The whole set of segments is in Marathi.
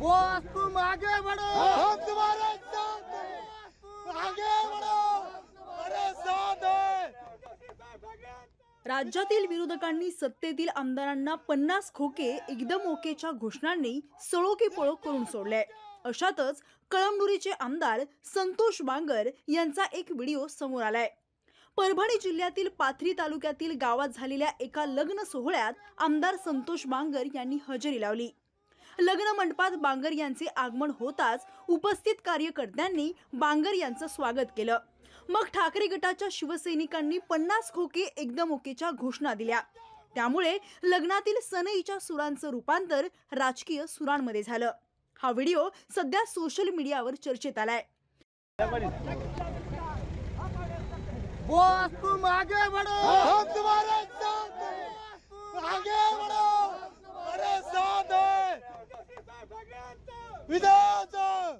बॉस तुम आगे बढ़ो हम तुम्हारे साथ आगे बढ़ो अरे साथ राज्यातील विरोधकांनी सत्तेतील आमदारांना पन्नास खोके एकदम ओकेच्या घोषणांनी सळोके पळो करून सोडले अशातच कळमनुरीचे आमदार संतोष बांगर यांचा एक व्हिडिओ समोर आलाय परभणी जिल्ह्यातील पाथरी तालुक्यातील गावात झालेल्या एका लग्न सोहळ्यात आमदार संतोष बांगर यांनी हजेरी लावली लग्न मंडपात बांगर यांचे आगमन होताच उपस्थित कार्यकर्त्यांनी बांगर यांचं स्वागत केलं मग ठाकरे गटाच्या शिवसैनिकांनी पन्नास खोके एकदम एकदमोकेच्या घोषणा दिल्या त्यामुळे लग्नातील सनईच्या सुरांचं रूपांतर राजकीय सुरांमध्ये झालं हा व्हिडिओ सध्या सोशल मीडियावर चर्चेत आलाय मागे हिंगोली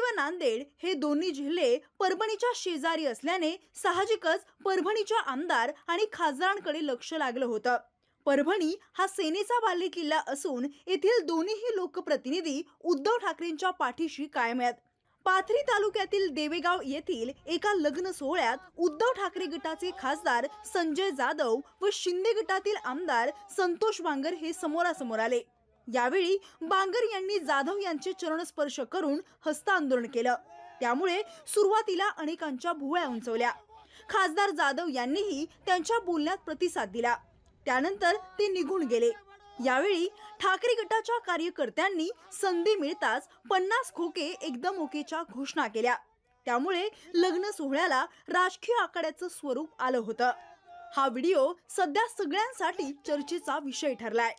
व नांदेड हे दोन्ही जिल्हे परभणीच्या शेजारी असल्याने साहजिकच परभणीच्या आमदार आणि खासदारांकडे लक्ष लागलं होतं परभणी हा सेनेचा बालेकिल्ला असून येथील दोन्हीही लोकप्रतिनिधी उद्धव ठाकरेंच्या पाठीशी कायम आहेत पाथरी तालुक्यातील देवेगाव येथील एका लग्न सोहळ्यात उद्धव ठाकरे गटाचे खासदार संजय जाधव व शिंदे गटातील आमदार संतोष बांगर हे समोरासमोर आले यावेळी बांगर यांनी जाधव यांचे चरण स्पर्श करून हस्तांदोलन केलं त्यामुळे सुरुवातीला अनेकांच्या भुवळ्या उंचवल्या खासदार जाधव यांनीही त्यांच्या बोलण्यात प्रतिसाद दिला त्यानंतर ते निघून गेले यावेळी ठाकरे गटाच्या कार्यकर्त्यांनी संधी मिळताच पन्नास खोके एकदम ओकेच्या घोषणा केल्या त्यामुळे लग्न सोहळ्याला राजकीय आकड्याचं स्वरूप आलं होतं हा व्हिडिओ सध्या सगळ्यांसाठी चर्चेचा विषय ठरलाय